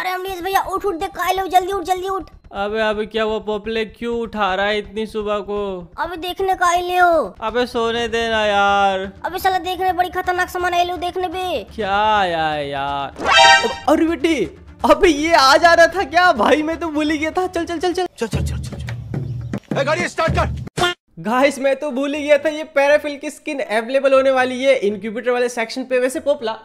अरे अमरीश भैया उठ उठ देख लो जल्दी उठ जल्दी उठ अबे अबे क्या वो पोपले क्यों उठा रहा है इतनी सुबह को अबे देखने का आये हो अबे सोने देना यार अबे साला देखने बड़ी खतरनाक सामान आई लो देखने पे क्या आया यार अरे बेटी अबे ये आ जा रहा था क्या भाई मैं तो भूल ही गया था चल चल चल चल चल चल चल चल गाड़ी स्टार्ट कर गाइस मैं तो भूल ही गया था ये पैराफिल की स्किन अवेलेबल होने वाली है इनक्यूबेटर वाले सेक्शन पे वैसे पोपला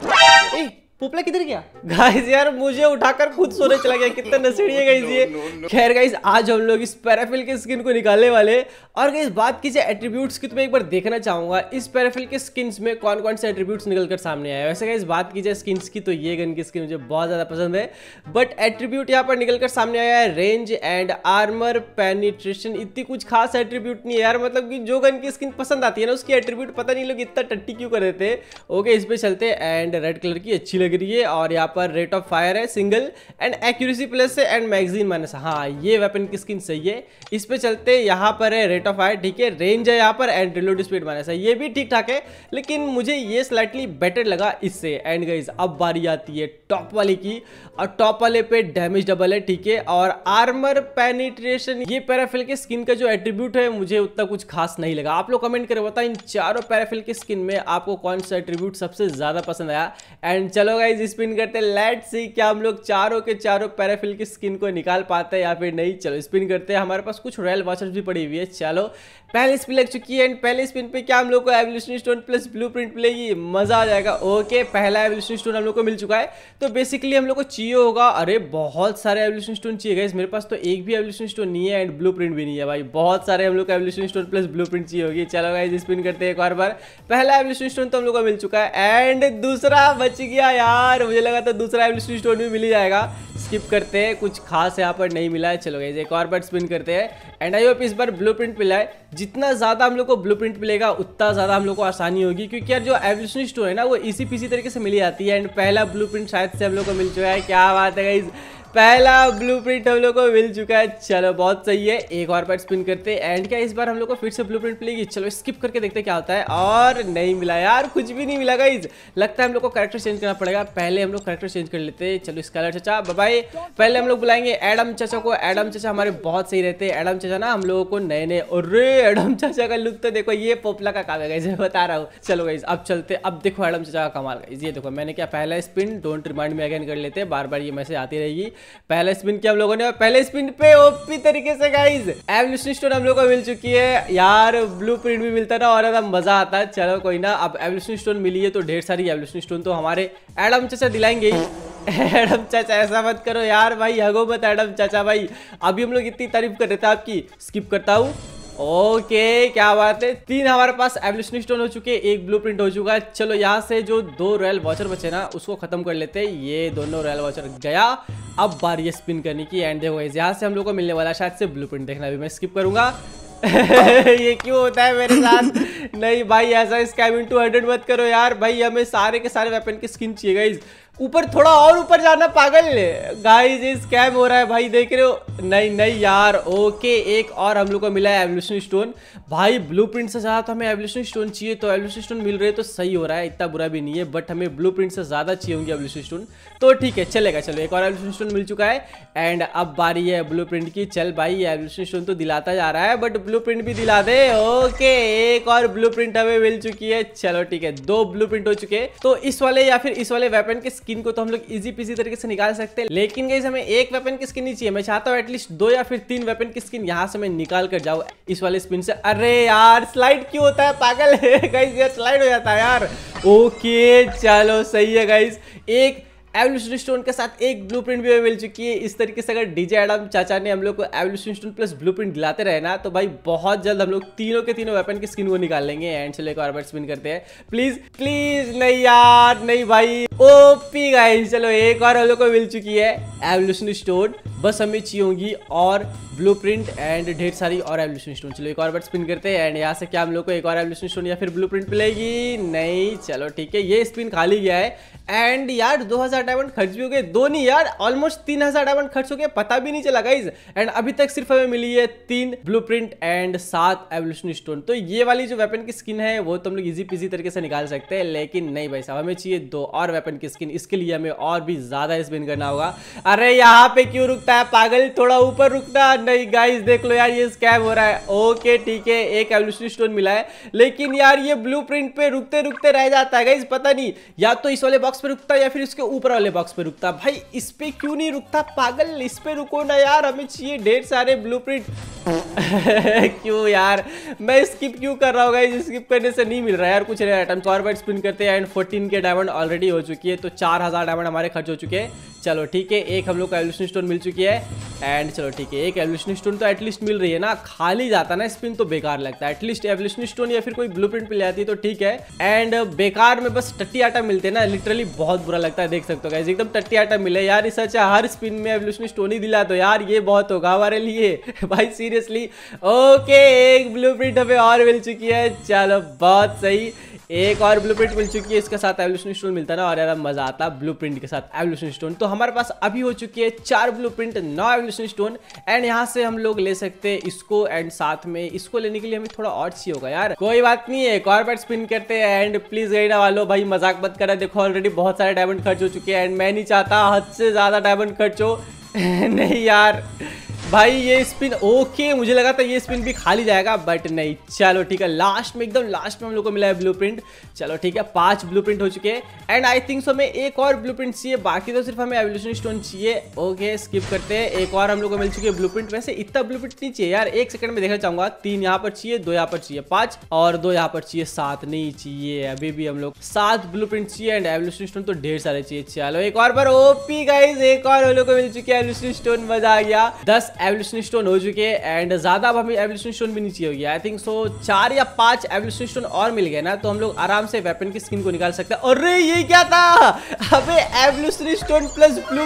पोपला किधर गया गाइस यार मुझे उठाकर खुद सोने चला गया कितना है गाइस ये खैर गाइस आज हम लोग इस पैराफिल के स्किन को निकालने वाले और गाइस बात कीजिए एट्रीब्यूट्स की तो मैं एक बार देखना चाहूंगा इस पैराफिल के स्किन्स में कौन कौन से एट्रीब्यूट्स निकल कर सामने आए वैसे गाइस बात कीजिए जाए स्किन्स की तो ये गन की स्किन मुझे बहुत ज़्यादा पसंद है बट एट्रीब्यूट यहाँ पर निकल कर सामने आया है रेंज एंड आर्मर पेनिट्रेशन इतनी कुछ खास एट्रीब्यूट नहीं है यार मतलब की जो गन की स्किन पसंद आती है ना उसकी एट्रीब्यूट पता नहीं लोग इतना टट्टी क्यों कर देते ओके इस पर चलते एंड रेड कलर की अच्छी लग रही है और यहाँ पर रेट ऑफ फायर है सिंगल एंड एक्यूरेसी प्लस है एंड मैगजीन माइनस हाँ ये वेपन की स्किन सही है इस पर चलते यहाँ पर है रेट ऑफ फायर ठीक है रेंज है यहाँ पर एंड रिलोड स्पीड माइनस है ये भी ठीक ठाक है लेकिन मुझे ये स्लाइटली बेटर लगा इससे एंड गाइज अब बारी आती है टॉप वाले की और टॉप वाले पे डैमेज डबल है ठीक है और आर्मर पेनिट्रेशन ये पैराफिल के स्किन का जो एट्रीब्यूट है मुझे उतना कुछ खास नहीं लगा आप लोग कमेंट करें बताए इन चारों पैराफिल की स्किन में आपको कौन सा एट्रीब्यूट सबसे ज़्यादा पसंद आया एंड चलो गाइज स्पिन करते हैं लेट सी क्या हम लोग चारों के चारों पैराफिल की स्किन को निकाल पाते हैं या फिर नहीं चलो स्पिन करते हैं हमारे पास कुछ रॉयल वॉचर्स भी पड़ी हुई है चलो पहले स्पिन लग चुकी है एंड पहले स्पिन पे क्या हम लोग को evolution stone plus blueprint मिलेगी मज़ा आ जाएगा ओके पहला एवोल्यूशन स्टोन हम लोग को मिल चुका है तो बेसिकली हम लोग को चाहिए होगा अरे बहुत सारे एवोल्यूशन स्टोन चाहिए गए मेरे पास तो एक भी एवोल्यूशन स्टोन नहीं है एंड ब्लू प्रिंट भी नहीं है भाई बहुत सारे हम लोग को evolution stone plus blueprint चाहिए होगी चलो गाइज स्पिन करते हैं एक और बार पहला एवोल्यूशन स्टोन तो हम लोग को मिल चुका है एंड दूसरा बच गया यार मुझे लगा था दूसरा एवोल्यूशन स्टोन भी मिल ही जाएगा स्किप करते हैं कुछ खास यहाँ पर नहीं मिला है चलो गाइज एक और बार स्पिन करते हैं एंड आई होप इस बार ब्लू प्रिंट मिला है जितना ज़्यादा हम लोग को ब्लू मिलेगा उतना ज़्यादा हम लोग को आसानी होगी क्योंकि यार जो एवोल्यूशनरी स्टोन है ना वो इसी पीसी तरीके से मिली जाती है एंड पहला ब्लू शायद से हम लोग को मिल चुका है क्या बात है इस पहला ब्लू प्रिंट हम लोग को मिल चुका है चलो बहुत सही है एक और बार स्पिन करते हैं एंड क्या इस बार हम लोग को फिर से ब्लू प्रिंट मिलेगी चलो स्किप करके देखते क्या होता है और नहीं मिला यार कुछ भी नहीं मिला गाइज लगता है हम लोग को करेक्टर चेंज करना पड़ेगा पहले हम लोग करेक्टर चेंज कर लेते हैं चलो स्कॉलर चाचा बाय पहले हम लोग बुलाएंगे एडम चाचा को एडम चाचा हमारे बहुत सही रहते हैं एडम चाचा ना हम लोगों को नए नए और एडम चाचा का लुक तो देखो ये पोपला का काम है गाइज बता रहा हूँ चलो गाइज अब चलते अब देखो एडम चाचा का कमाल गाइज ये देखो मैंने क्या पहला spin don't remind me again कर लेते हैं बार बार ये मैसेज आती रहेगी पहले स्पिन के हम लोगों ने पहले स्पिन पे ओपी तरीके से गाइज एवोल्यूशन स्टोन हम लोग को मिल चुकी है यार ब्लू प्रिंट भी मिलता ना और ज्यादा मजा आता है चलो कोई ना अब एवोल्यूशन स्टोन मिली है तो ढेर सारी एवोल्यूशन स्टोन तो हमारे एडम चाचा दिलाएंगे एडम चाचा ऐसा मत करो यार भाई हगो मत एडम चाचा भाई अभी हम लोग इतनी तारीफ कर रहे थे आपकी स्किप करता हूँ ओके क्या बात है तीन हमारे पास एवल्यूशन स्टोन हो चुके एक ब्लू प्रिंट हो चुका है चलो यहाँ से जो दो रॉयल वॉचर बचे ना उसको खत्म कर लेते हैं ये दोनों रॉयल वॉचर गया अब बार ये स्पिन करने की एंड देखो यहाँ से हम लोग को मिलने वाला शायद से ब्लू प्रिंट देखना भी मैं स्किप करूंगा ये क्यों होता है मेरे साथ नहीं भाई ऐसा स्कैमिंग टू हंड्रेड मत करो यार भाई हमें सारे के सारे वेपन की स्किन चाहिए गई ऊपर थोड़ा और ऊपर जाना पागल गाइस ये स्कैम हो रहा है भाई देख रहे हो नहीं नहीं यार ओके एक और हम लोग को मिला है एवोल्यूशन स्टोन भाई ब्लूप्रिंट से ज़्यादा तो हमें एवोल्यूशन स्टोन चाहिए तो एवोल्यूशन स्टोन मिल रहे तो सही हो रहा है इतना बुरा भी नहीं है बट हमें ब्लू से ज़्यादा चाहिए होंगे एवोल्यूशन स्टोन तो ठीक है चलेगा चलो एक और एवोल्यूशन स्टोन मिल चुका है एंड अब बारी है ब्लू की चल भाई एवोल्यूशन स्टोन तो दिलाता जा रहा है बट ब्लू भी दिला दे ओके एक और ब्लू हमें मिल चुकी है चलो ठीक है दो ब्लू हो चुके तो इस वाले या फिर इस वाले वेपन के स्किन को तो हम लोग इजी पीजी तरीके से निकाल सकते हैं लेकिन गई हमें एक वेपन की स्किन नहीं चाहिए मैं चाहता हूँ एटलीस्ट दो या फिर तीन वेपन की स्किन यहाँ से मैं निकाल कर जाऊँ इस वाले स्पिन से अरे यार स्लाइड क्यों होता है पागल है गाइस यार स्लाइड हो जाता है यार ओके चलो सही है गाइस एक एवल्यूशन स्टोन के साथ एक ब्लू भी हमें मिल चुकी है इस तरीके से अगर डीजे एडम चाचा ने हम लोग को evolution stone plus blueprint दिलाते रहे ना तो भाई बहुत जल्द हम लोग तीनों के तीनों वेपन की स्किन को निकाल लेंगे एंड से लेकर और स्पिन करते हैं प्लीज प्लीज नहीं यार नहीं भाई ओपी गाइस चलो एक और हम लोग को मिल चुकी है एवल्यूशन स्टोन बस हमें चाहिए होंगी और ब्लू प्रिंट एंड ढेर सारी और एवल्यूशन स्टोन चलो एक और बार स्पिन करते हैं एंड यहाँ से क्या हम लोग को एक और एवल्यूशन स्टोन या फिर ब्लू प्रिंट मिलेगी नहीं चलो ठीक है ये स्पिन खाली गया है एंड यार 2000 डायमंड खर्च भी हो गए दो नहीं यार ऑलमोस्ट 3000 डायमंड खर्च हो गए पता भी नहीं चला गाइज एंड अभी तक सिर्फ हमें मिली है तीन ब्लू एंड सात एवल्यूशन स्टोन तो ये वाली जो वेपन की स्किन है वो तो हम लोग इजी पिजी तरीके से निकाल सकते हैं लेकिन नहीं भाई साहब हमें चाहिए दो और वेपन की स्किन इसके लिए हमें और भी ज्यादा स्पिन करना होगा अरे यहाँ पे क्यों रुकता है पागल थोड़ा ऊपर रुकता नहीं गाइस देख लो यार ये स्कैम हो रहा है ओके ठीक है एक एवल्यूशन स्टोन मिला है लेकिन यार ये ब्लू पे रुकते रुकते रह जाता है गाइस पता नहीं या तो इस वाले बॉक्स पे रुकता या फिर इसके ऊपर वाले बॉक्स पे रुकता भाई इस पे क्यों नहीं रुकता पागल इस पे रुको ना यार हमें चाहिए ढेर सारे ब्लू क्यों यार मैं स्किप क्यों कर रहा हूँ गाइस स्किप करने से नहीं मिल रहा यार कुछ नहीं आइटम चार बाइट स्पिन करते हैं एंड फोर्टीन के डायमंड ऑलरेडी हो चुकी है तो चार हजार डायमंड हमारे खर्च हो चुके हैं चलो ठीक है एक हम लोग का एवल्यूशन स्टोन मिल चुकी है एंड चलो ठीक है एक एवल्यूशन एवलिशन स्टोन तो एटलीस्ट मिल रही है ना खाली जाता ना स्पिन तो बेकार लगता है एटलीस्ट एवलिशन स्टोन या फिर कोई ब्लू प्रिंट मिल जाती तो ठीक है एंड बेकार में बस टट्टी आटा मिलते ना लिटरली बहुत बुरा लगता है देख सकते हो एकदम टट्टी आटा मिले यार इस अच्छा हर स्पिन में एवलिशन स्टोन ही दिला तो यार ये बहुत होगा हमारे लिए भाई सीरियसली ओके एक ब्लू प्रिंट हमें और मिल चुकी है चलो बहुत सही एक और प्रिंट मिल चुकी है इसके साथ एवल्यूशन स्टोन मिलता है ना और ज्यादा मजा आता है प्रिंट के साथ एवोल्यूशन स्टोन तो हमारे पास अभी हो चुकी है चार ब्लू प्रिंट नौ एवल्यूशन स्टोन एंड यहाँ से हम लोग ले सकते हैं इसको एंड साथ में इसको लेने के लिए हमें थोड़ा और सी होगा यार कोई बात नहीं है एक और बार स्पिन करते हैं एंड प्लीज गरीडा वालो भाई मजाक मत करा देखो ऑलरेडी बहुत सारे डायमंड खर्च हो चुके हैं एंड मैं नहीं चाहता हद से ज्यादा डायमंड खर्च हो नहीं यार भाई ये स्पिन ओके मुझे लगा था ये स्पिन भी खाली जाएगा बट नहीं चलो ठीक है लास्ट में एकदम लास्ट में हम लोग को मिला है ब्लू प्रिंट चलो ठीक है पांच ब्लू प्रिंट हो चुके हैं एंड आई थिंक सो हमें एक और ब्लू प्रिंट चाहिए बाकी तो सिर्फ हमें एवोल्यूशन स्टोन चाहिए ओके स्किप करते हैं एक और हम लोग को मिल चुकी है ब्लू प्रिंट वैसे इतना ब्लू प्रिंट नहीं चाहिए यार एक सेकंड में देखना चाहूंगा तीन यहाँ पर चाहिए दो यहाँ पर चाहिए पांच और दो यहाँ पर चाहिए सात नहीं चाहिए अभी भी हम लोग सात ब्लू प्रिंट चाहिए एंड एवोल्यूशन स्टोन तो ढेर सारे चाहिए चलो एक और पर ओपी गाइज एक और हम लोग को मिल चुकी है एवोल्यूशन स्टोन मजा आ गया दस एवल्यूशन स्टोन हो चुके हैं एंड ज़्यादा अब हमें एवल्यूशन स्टोन भी नहीं चाहिए होगी आई थिंक सो चार या पांच एवल्यूशन स्टोन और मिल गए ना तो हम लोग आराम से वेपन की स्किन को निकाल सकते हैं और ये क्या था हमें एवल्यूशन स्टोन प्लस ब्लू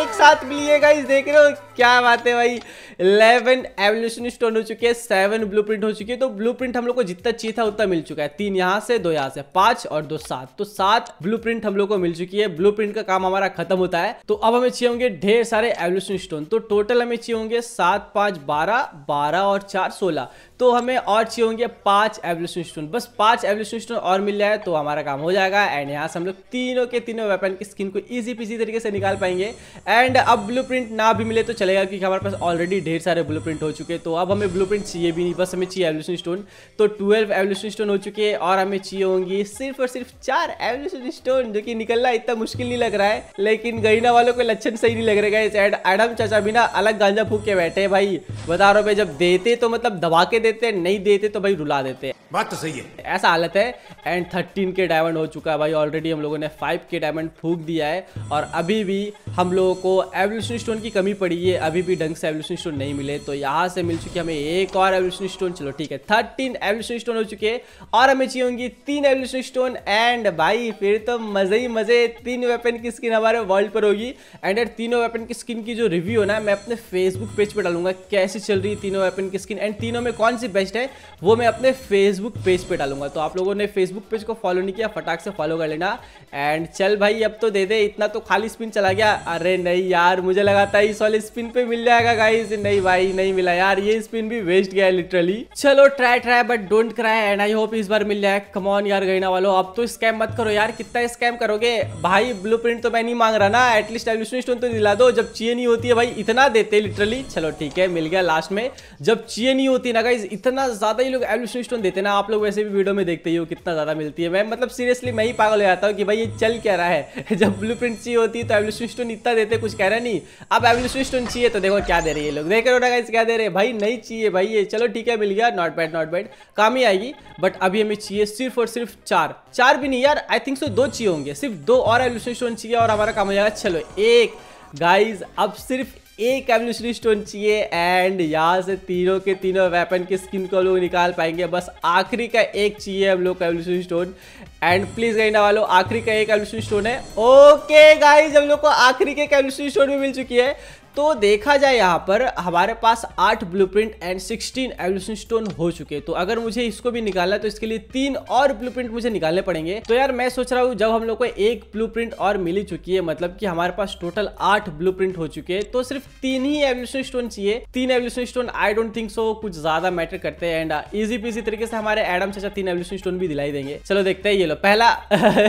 एक साथ मिलिएगा इस देख रहे हो क्या बात है भाई इलेवन एवल्यूशन स्टोन हो चुके हैं सेवन ब्लू हो चुकी है तो ब्लू हम लोग को जितना चाहिए था उतना मिल चुका है तीन यहाँ से दो यहाँ से पाँच और दो सात तो सात ब्लू हम लोग को मिल चुकी है ब्लू का काम हमारा खत्म होता है तो अब हमें चाहिए होंगे ढेर सारे एवल्यूशन स्टोन तो टोटल हमें चाहिए होंगे सात पाँच बारह बारह और चार सोलह तो हमें और चाहिए होंगे पाँच एवल्यूशन स्टोन बस पाँच एवल्यूशन स्टोन और मिल जाए तो हमारा काम हो जाएगा एंड यहाँ से हम लोग तीनों के तीनों वेपन की स्किन को ईजी पीजी तरीके से निकाल पाएंगे एंड अब ब्लू ना भी मिले तो चलेगा क्योंकि हमारे पास ऑलरेडी ढेर सारे ब्लू हो चुके तो अब हमें ब्लू चाहिए भी नहीं बस हमें चाहिए एवल्यूशन स्टोन तो ट्वेल्व एवल्यूशन स्टोन हो चुके हैं और हमें चाहिए होंगी सिर्फ और सिर्फ चार एवल्यूशन स्टोन जो कि निकलना इतना मुश्किल नहीं लग रहा है लेकिन गरीना वालों को लक्षण सही नहीं लग रहेगा एडम चाचा बिना अलग गांजा फूक के बैठे भाई बता रहे जब देते तो मतलब दबा के देते नहीं देते तो भाई रुला देते बात तो सही है ऐसा हालत है एंड थर्टीन के डायमंड हो चुका है भाई ऑलरेडी हम लोगों ने फाइव के डायमंड फूक दिया है और अभी भी हम लोगों को एवोल्यूशन स्टोन की कमी पड़ी है अभी भी ढंग से एवोल्यूशन स्टोन नहीं मिले तो यहाँ से मिल चुकी हमें एक और एवोल्यूशन स्टोन चलो ठीक है थर्टीन एवोल्यूशन स्टोन हो चुके और हमें चाहिए होंगी तीन एवोल्यूशन स्टोन एंड भाई फिर तो मजे ही मजे तीन वेपन की स्किन हमारे वर्ल्ड पर होगी एंड तीनों वेपन की स्किन की जो रिव्यू है ना मैं अपने फेसबुक फेसबुक पेज पर डालूंगा कैसे चल रही तीनों वेपन की स्किन एंड तीनों में कौन सी बेस्ट है वो मैं अपने फेसबुक पेज पर डालूंगा तो आप लोगों ने फेसबुक पेज को फॉलो नहीं किया फटाक से फॉलो कर लेना एंड चल भाई अब तो दे दे इतना तो खाली स्पिन चला गया अरे नहीं यार मुझे लगा था इस वाले स्पिन पे मिल जाएगा गाइज नहीं भाई नहीं मिला यार ये स्पिन भी वेस्ट गया लिटरली चलो try try but don't cry and I hope इस बार मिल जाए कमॉन यार गईना वालों अब तो स्कैम मत करो यार कितना स्कैम करोगे भाई ब्लू तो मैं नहीं मांग रहा ना एटलीस्ट एवल्यूशन स्टोन तो दिला दो जब चाहिए नहीं होती है भाई इतना देते लिटरली ली चलो ठीक है मिल गया लास्ट में जब चाहिए नहीं होती ना गाइज इतना ज़्यादा ही लोग एवल्यूशन स्टोन देते ना आप लोग वैसे भी वीडियो में देखते ही हो कितना ज़्यादा मिलती है मैं मतलब सीरियसली मैं ही पागल हो जाता हूँ कि भाई ये चल क्या रहा है जब ब्लू प्रिंट चाहिए होती है तो एवल्यूशन स्टोन इतना देते कुछ कह रहे नहीं अब एवल्यूशन स्टोन चाहिए तो देखो क्या दे रही है लोग देख रहे हो ना गाइज क्या दे रहे भाई नहीं चाहिए भाई ये चलो ठीक है मिल गया नॉट बैड नॉट बैड काम ही आएगी बट अभी हमें चाहिए सिर्फ और सिर्फ चार चार भी नहीं यार आई थिंक सो दो चाहिए होंगे सिर्फ दो और एवल्यूशन स्टोन चाहिए और हमारा काम हो जाएगा चलो एक गाइज अब सिर्फ एक एवल्यूशनरी स्टोन चाहिए एंड यहाँ से तीनों के तीनों वेपन के स्किन को लोग निकाल पाएंगे बस आखिरी का एक चाहिए हम लोग एवल्यूशन स्टोन एंड प्लीज गई ना वालों आखिरी का एक एवल्यूशन स्टोन है ओके गाइज हम लोग को आखिरी के एवल्यूशन स्टोन भी मिल चुकी है तो देखा जाए यहाँ पर हमारे पास आठ blueprint and sixteen evolution stone हो चुके तो अगर मुझे इसको भी निकालना है तो इसके लिए तीन और ब्लूप्रिंट मुझे निकालने पड़ेंगे तो यार मैं सोच रहा हूँ जब हम लोग को एक ब्लूप्रिंट और मिली चुकी है मतलब कि हमारे पास टोटल आठ ब्लूप्रिंट हो चुके हैं तो सिर्फ तीन ही एवोल्यूशन स्टोन चाहिए तीन evolution stone I don't think so कुछ ज्यादा मैटर करते हैं एंड इजी पीजी तरीके से हमारे एडम चाचा तीन एवोल्यूशन स्टोन भी दिलाई देंगे चलो देखते हैं ये लो पहला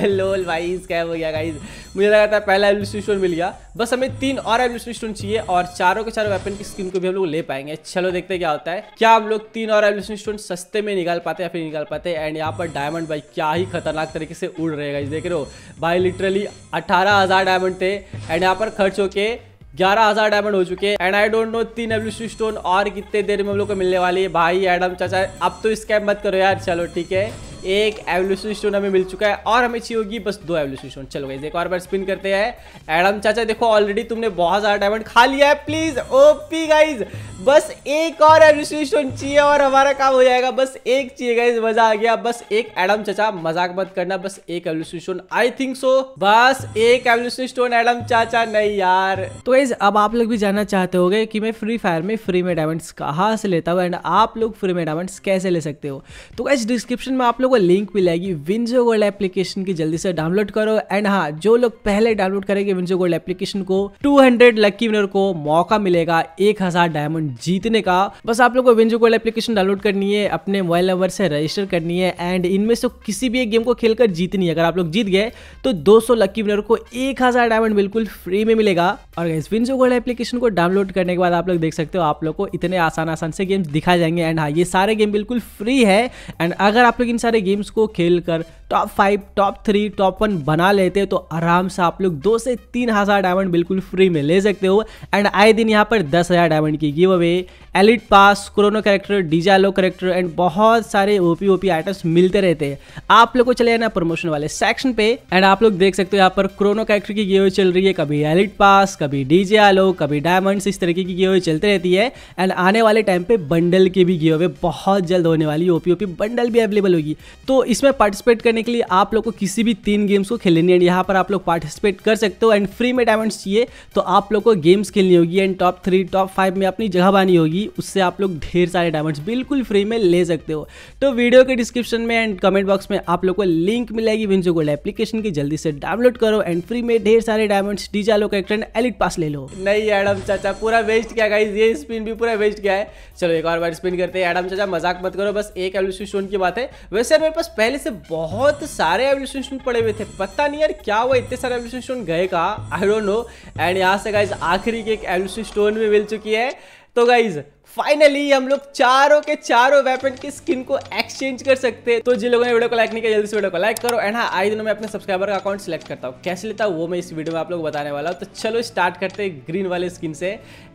लोल वाइज क्या हो गया मुझे लगा था पहला एवोल्यूशन स्टोन मिल गया बस हमें तीन और एवोल्यूशन स्टोन चाहिए है और चारों के चारों वेपन की स्किन को भी हम लोग ले पाएंगे चलो देखते हैं क्या होता है क्या हम लोग तीन और एवल्यूशन स्टोन सस्ते में निकाल पाते हैं या फिर निकाल पाते हैं एंड यहाँ पर डायमंड भाई क्या ही खतरनाक तरीके से उड़ रहेगा इस देख रहे हो भाई लिटरली अठारह डायमंड थे एंड यहाँ पर खर्च होके ग्यारह हजार डायमंड हो चुके हैं एंड आई डोंट नो तीन एवल्यूशन स्टोन और कितने देर में हम लोग को मिलने वाली है भाई एडम चाचा अब तो स्कैम मत करो यार चलो ठीक है एक एवल्यूशन स्टोन हमें मिल चुका है और हमें चाहिए होगी बस दो एवल्यूशन स्टोन चलो गई देखो और बार स्पिन करते हैं एडम चाचा देखो ऑलरेडी तुमने बहुत सारा डायमंड खा लिया है प्लीज ओपी गाइज बस एक और एवल्यूशन स्टोन चाहिए और हमारा काम हो जाएगा बस एक चाहिए गाइज मजा आ गया बस एक एडम चाचा मजाक मत करना बस एक evolution stone I think so बस एक एवल्यूशन स्टोन एडम चाचा नहीं यार तो गाइज अब आप लोग भी जानना चाहते हो कि मैं फ्री फायर में फ्री में डायमंड्स कहाँ से लेता हूँ एंड आप लोग फ्री में डायमंड्स कैसे ले सकते हो तो गाइज डिस्क्रिप्शन में आप लोग वो लिंक मिलेगी विंजो गोल्ड एप्लीकेशन की जल्दी से डाउनलोड करो एंड हाँ जो लोग पहले डाउनलोड करेंगे विंजो गोल्ड एप्लीकेशन को 200 लकी विनर को मौका मिलेगा 1000 डायमंड जीतने का बस आप लोग को विंजो गोल्ड एप्लीकेशन डाउनलोड करनी है अपने मोबाइल नंबर से रजिस्टर करनी है एंड इनमें से किसी भी एक गेम को खेलकर जीतनी है अगर आप लोग जीत गए तो 200 लकी विनर को 1000 डायमंड बिल्कुल फ्री में मिलेगा और इस विंजो गोल्ड एप्लीकेशन को डाउनलोड करने के बाद आप लोग देख सकते हो आप लोग को इतने आसान आसान से गेम्स दिखाए जाएंगे एंड हाँ ये सारे गेम बिल्कुल फ्री है एंड अगर आप लोग इन सारे सारे गेम्स को खेल कर top five top three top one बना लेते हो तो आराम से आप लोग दो से तीन हज़ार डायमंड बिल्कुल फ्री में ले सकते हो एंड आए दिन यहाँ पर दस हज़ार डायमंड की give away elite pass chrono character DJ Alok character and बहुत सारे ओपी ओपी आइटम्स मिलते रहते हैं आप लोग को चले जाना प्रमोशन वाले सेक्शन पे एंड आप लोग देख सकते हो यहाँ पर क्रोनो करेक्टर की गिव चल रही है कभी एलिट पास कभी डीजे आलो कभी डायमंड इस तरीके की गिव चलती रहती है एंड आने वाले टाइम पे बंडल की भी अवे बहुत जल्द होने वाली ओपी ओपी बंडल भी अवेलेबल होगी तो इसमें पार्टिसिपेट करने करने के लिए आप लोग को किसी भी तीन गेम्स को खेलनी है यहाँ पर आप लोग पार्टिसिपेट कर सकते हो एंड फ्री में डायमंड्स चाहिए तो आप लोग को गेम्स खेलनी होगी and top three top five में अपनी जगह बनी होगी उससे आप लोग ढेर सारे डायमंड्स बिल्कुल फ्री में ले सकते हो तो वीडियो के डिस्क्रिप्शन में एंड कमेंट बॉक्स में आप लोग को लिंक मिलेगी विंजो गोल्ड एप्लीकेशन की जल्दी से डाउनलोड करो एंड फ्री में ढेर सारे diamonds DJ Alok character and elite pass ले लो नहीं एडम चाचा पूरा वेस्ट क्या गाइज ये स्पिन भी पूरा वेस्ट क्या है चलो एक और बार स्पिन करते हैं एडम चाचा मजाक मत करो बस एक एवल्यूशन की बात है वैसे मेरे पास पहले से बहुत बहुत सारे एवोल्यूशन स्टोन पड़े हुए थे पता नहीं यार क्या हुआ इतने सारे एवोल्यूशन स्टोन गए का आई डोंट नो एंड यहाँ से गाइज आखिरी की एक एवोल्यूशन स्टोन भी मिल चुकी है तो गाइज फाइनली हम लोग चारों के चारों वेपन की स्किन को एक्सचेंज कर सकते हैं तो जिन लोगों ने वीडियो को लाइक नहीं किया जल्दी से वीडियो को लाइक करो एंड हाँ आई दिनों में अपने सब्सक्राइबर का अकाउंट सेलेक्ट करता हूँ कैसे लेता हूँ वो मैं इस वीडियो में आप लोग बताने वाला हूँ तो चलो स्टार्ट करते हैं ग्रीन वाले स्किन से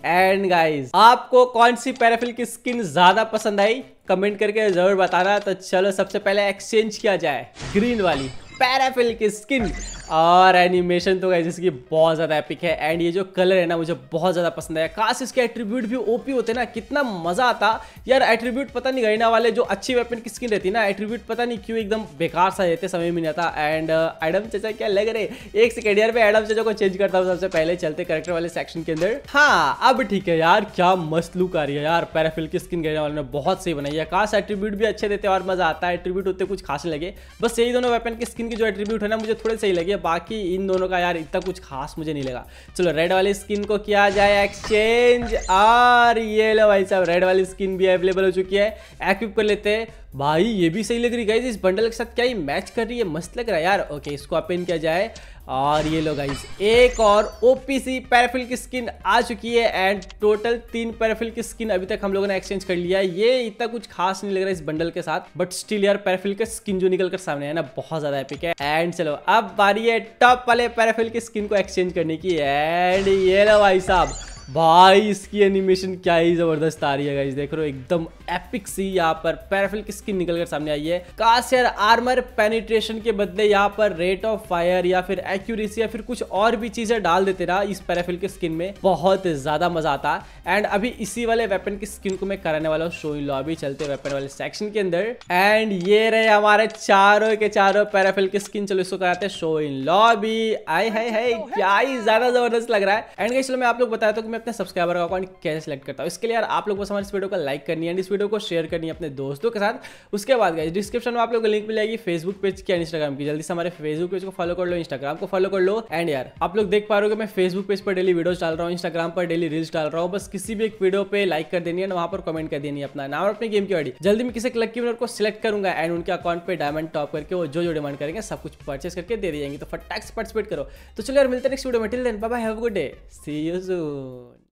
एंड गाइज आपको कौन सी पैराफिल की स्किन ज्यादा पसंद आई कमेंट करके जरूर बताना तो चलो सबसे पहले एक्सचेंज किया जाए ग्रीन वाली पैराफिल की स्किन और एनिमेशन तो गाइज इसकी बहुत ज़्यादा एपिक है एंड ये जो कलर है ना मुझे बहुत ज़्यादा पसंद है खास इसके एट्रीब्यूट भी ओपी होते ना कितना मज़ा आता यार एट्रीब्यूट पता नहीं गरीना वाले जो अच्छी वेपन की स्किन रहती ना एट्रीब्यूट पता नहीं क्यों एकदम बेकार सा रहते समय में नहीं आता एंड एडम uh, चाचा क्या लग रहे एक सेकेंड यार मैं एडम चाचा को चेंज करता हूँ सबसे पहले चलते करेक्टर वाले सेक्शन के अंदर हाँ अब ठीक है यार क्या मस्त लुक आ रही है यार पैराफिल की स्किन गरीना वाले ने बहुत सही बनाई है खास एट्रीब्यूट भी अच्छे देते और मज़ा आता है एट्रीब्यूट होते कुछ खास लगे बस यही दोनों वेपन की स्किन की जो एट्रीब्यूट है ना मुझे थोड़े सही लगे बाकी इन दोनों का यार इतना कुछ खास मुझे नहीं लगा चलो रेड वाली स्किन को किया जाए एक्सचेंज और ये लो भाई साहब रेड वाली स्किन भी अवेलेबल हो चुकी है एक्विप कर लेते हैं भाई ये भी सही लग रही गाइज इस बंडल के साथ क्या ही मैच कर रही है मस्त लग रहा है यार ओके इसको अपेन किया जाए और ये लो गाइज एक और ओपीसी पैराफिल की स्किन आ चुकी है एंड टोटल तीन पैराफिल की स्किन अभी तक हम लोगों ने एक्सचेंज कर लिया है ये इतना कुछ खास नहीं लग रहा है इस बंडल के साथ बट स्टिल यार पैराफिल का स्किन जो निकल कर सामने है ना बहुत ज्यादा एपिक है एंड चलो अब बारी है टॉप वाले पैराफिल की स्किन को एक्सचेंज करने की एंड ये लो भाई साहब भाई इसकी एनिमेशन क्या ही जबरदस्त आ रही है गाइज देख रहे हो एकदम एपिक सी यहाँ पर पैराफिल की स्किन निकलकर सामने आई है काश यार आर्मर पेनिट्रेशन के बदले यहाँ पर रेट ऑफ फायर या फिर एक्यूरेसी या फिर कुछ और भी चीजें डाल देते ना इस पैराफिल की स्किन में बहुत ज्यादा मजा आता एंड अभी इसी वाले वेपन की स्किन को मैं कराने वाला हूँ शो इन लॉबी चलते वेपन वाले सेक्शन के अंदर एंड ये रहे हमारे चारों के चारों पैराफिल की स्किन चलो इसको कराते शो इन लॉबी आई है क्या ही ज्यादा जबरदस्त लग रहा है एंड चलो मैं आप लोग बताया था कि अपने सब्सक्राइबर का अकाउंट कैसे सेलेक्ट करता हूँ इसके लिए यार आप लोग बस हमारे इस वीडियो को लाइक करनी है इस वीडियो को शेयर करनी है अपने दोस्तों के साथ उसके बाद गए डिस्क्रिप्शन में आप लोग लिंक मिलेगी फेसबुक पेज की एंड इंस्टाग्राम की जल्दी से हमारे फेसबुक पेज को फॉलो कर लो इंस्टाग्राम को फॉलो कर लो एंड यार आप लोग देख पा रहे हो कि मैं फेसबुक पेज पर डेली वीडियोज डाल रहा हूँ इंस्टाग्राम पर डेली रील्स डाल रहा हूँ बस किसी भी एक वीडियो पर लाइक कर देनी है वहाँ पर कमेंट कर देनी है अपना नाम और अपनी गेम की आईडी जल्दी मैं किसी क्लक की विनर को सिलेक्ट करूंगा एंड उनके अकाउंट पर डायमंड टॉप करके वो जो जो डिमांड करेंगे सब कुछ परचेस करके दे देंगे तो फटाक पार्टिसिपेट करो तो चलो यार मिलते हैं नेक्स्ट वीडियो में till then bye have good day see you soon